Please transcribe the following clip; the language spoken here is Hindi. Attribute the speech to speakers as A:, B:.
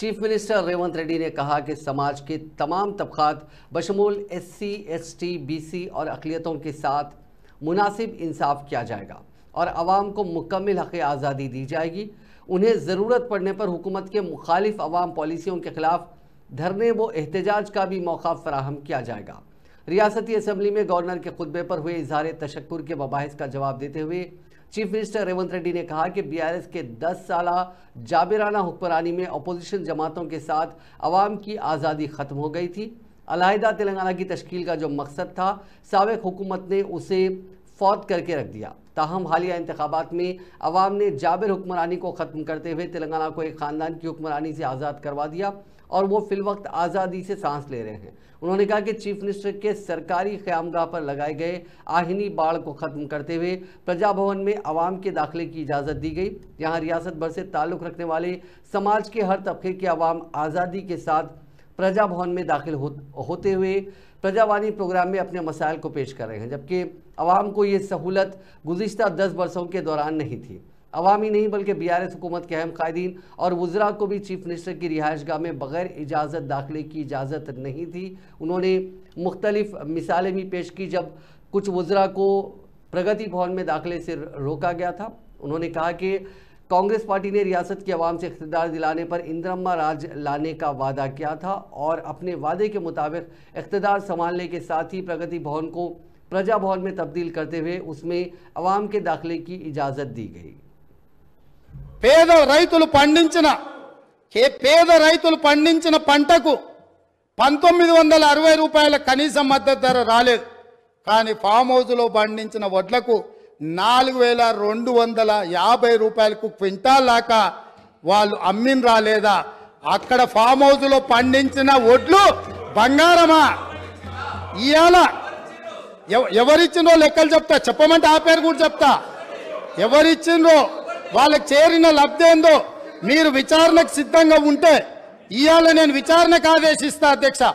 A: चीफ मिनिस्टर रेवंत रेड्डी ने कहा कि समाज के तमाम तबकात बशमूल एससी, एसटी, बीसी और अकलीतों के साथ मुनासिब इंसाफ किया जाएगा और आवाम को मुकम्मल हक आज़ादी दी जाएगी उन्हें ज़रूरत पड़ने पर हुकूमत के मुखालिफ अवाम पॉलिसियों के ख़िलाफ़ धरने व एहतजाज का भी मौका फराहम किया जाएगा रियासती असम्बली में गवर्नर के खुतबे पर हुए इजहार तशक् के मबाहस का जवाब देते हुए चीफ मिनिस्टर रेवंत रेड्डी ने कहा कि बीआरएस के 10 साल जाबिराना हुक्मरानी में अपोजिशन जमातों के साथ आवाम की आज़ादी ख़त्म हो गई थी अलहदा तेलंगाना की तश्कील का जो मकसद था सबक हुकूमत ने उसे फौत करके रख दिया ताहम हालिया इंतबात में अवाम ने जाबिर हुक्मरानी को ख़त्म करते हुए तेलंगाना को एक ख़ानदान की हुक्मरानी से आज़ाद करवा दिया और वो फिलवक्त आज़ादी से सांस ले रहे हैं उन्होंने कहा कि चीफ मिनिस्टर के सरकारी क़्यामगाह पर लगाए गए आहिनी बाढ़ को ख़त्म करते हुए प्रजा भवन में आवाम के दाखिले की इजाज़त दी गई यहाँ रियासत भर से ताल्लुक़ रखने वाले समाज के हर तबके के आवाम आज़ादी के साथ प्रजा भवन में दाखिल हो, होते हुए प्रजावानी प्रोग्राम में अपने मसाइल को पेश कर रहे हैं जबकि आवाम को ये सहूलत गुज्त दस वर्षों के दौरान नहीं थी अवामी नहीं बल्कि बी आर एस हुकूमत के अहम कायदीन और वज्रा को भी चीफ मिनिस्टर की रिहाइश गाह में बगैर इजाज़त दाखिले की इजाज़त नहीं थी उन्होंने मुख्तलिफ मिसालें भी पेश की जब कुछ वज्रा को प्रगति भवन में दाखिले से रोका गया था उन्होंने कहा कि कांग्रेस पार्टी ने रियासत के अवाम से इकतदार दिलाने पर इंद्रम्मा राज लाने का वादा किया था और अपने वादे के मुताबिक इकतदार संभालने के साथ ही प्रगति भवन को प्रजा भवन में तब्दील करते हुए उसमें अवाम के दाखिले की
B: इजाज़त दी गई पेद रैत పండించిన పేద రైతులు పండించిన పంటకు పంతొమ్మిది వందల అరవై రూపాయల కనీస మద్దతు ధర రాలేదు కానీ ఫామ్ హౌస్లో నాలుగు వేల రెండు వందల యాభై రూపాయలకు క్వింటాల్ లాక వాళ్ళు అమ్మిన రాలేదా అక్కడ ఫామ్ హౌస్లో పండించిన ఒడ్లు బంగారమా ఇవాళ ఎవరిచ్చినో లెక్కలు చెప్తా చెప్పమంటే ఆ పేరు కూడా చెప్తా ఎవరిచ్చినో వాళ్ళకి చేరిన లబ్ధేందో మీరు విచారణకు సిద్ధంగా ఉంటే ఇవాళ నేను విచారణకు ఆదేశిస్తా అధ్యక్ష